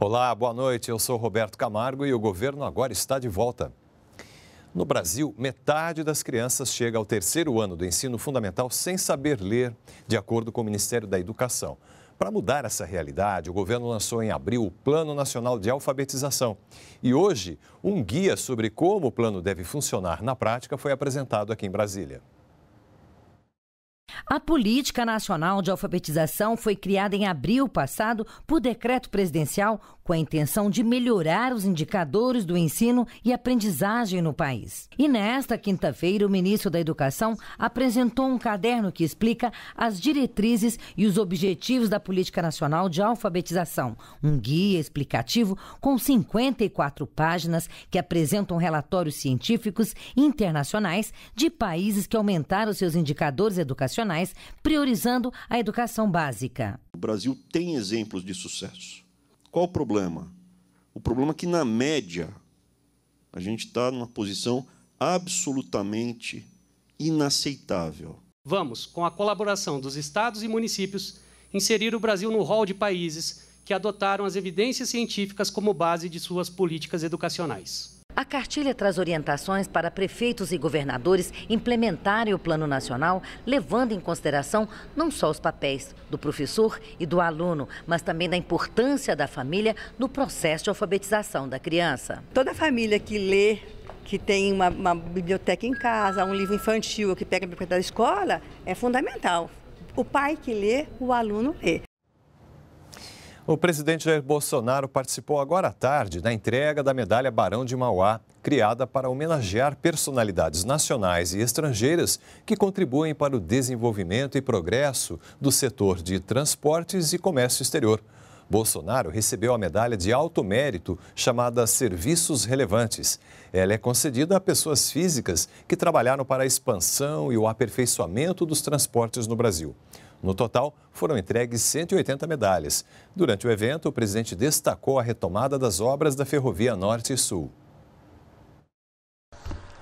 Olá, boa noite. Eu sou Roberto Camargo e o governo agora está de volta. No Brasil, metade das crianças chega ao terceiro ano do ensino fundamental sem saber ler, de acordo com o Ministério da Educação. Para mudar essa realidade, o governo lançou em abril o Plano Nacional de Alfabetização. E hoje, um guia sobre como o plano deve funcionar na prática foi apresentado aqui em Brasília. A Política Nacional de Alfabetização foi criada em abril passado por decreto presidencial com a intenção de melhorar os indicadores do ensino e aprendizagem no país. E nesta quinta-feira, o ministro da Educação apresentou um caderno que explica as diretrizes e os objetivos da Política Nacional de Alfabetização, um guia explicativo com 54 páginas que apresentam relatórios científicos internacionais de países que aumentaram seus indicadores educacionais, priorizando a educação básica. O Brasil tem exemplos de sucesso qual o problema? O problema é que, na média, a gente está numa posição absolutamente inaceitável. Vamos, com a colaboração dos estados e municípios, inserir o Brasil no rol de países que adotaram as evidências científicas como base de suas políticas educacionais. A cartilha traz orientações para prefeitos e governadores implementarem o Plano Nacional, levando em consideração não só os papéis do professor e do aluno, mas também da importância da família no processo de alfabetização da criança. Toda família que lê que tem uma, uma, biblioteca em casa, um livro infantil que pega a biblioteca da escola, é fundamental. O pai que lê, o aluno lê. O presidente Jair Bolsonaro participou agora à tarde da entrega da medalha Barão de Mauá, criada para homenagear personalidades nacionais e estrangeiras que contribuem para o desenvolvimento e progresso do setor de transportes e comércio exterior. Bolsonaro recebeu a medalha de alto mérito chamada Serviços Relevantes. Ela é concedida a pessoas físicas que trabalharam para a expansão e o aperfeiçoamento dos transportes no Brasil. No total, foram entregues 180 medalhas. Durante o evento, o presidente destacou a retomada das obras da Ferrovia Norte e Sul.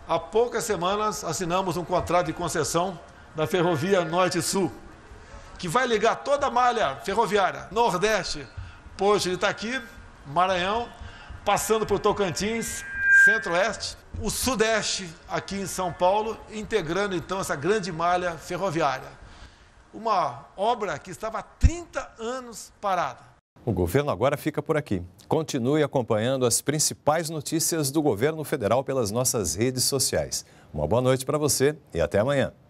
Há poucas semanas assinamos um contrato de concessão da Ferrovia Norte e Sul, que vai ligar toda a malha ferroviária Nordeste, Poço de Itaqui, Maranhão, passando por Tocantins, Centro-Oeste, o Sudeste aqui em São Paulo, integrando então essa grande malha ferroviária uma obra que estava há 30 anos parada. O governo agora fica por aqui. Continue acompanhando as principais notícias do governo federal pelas nossas redes sociais. Uma boa noite para você e até amanhã.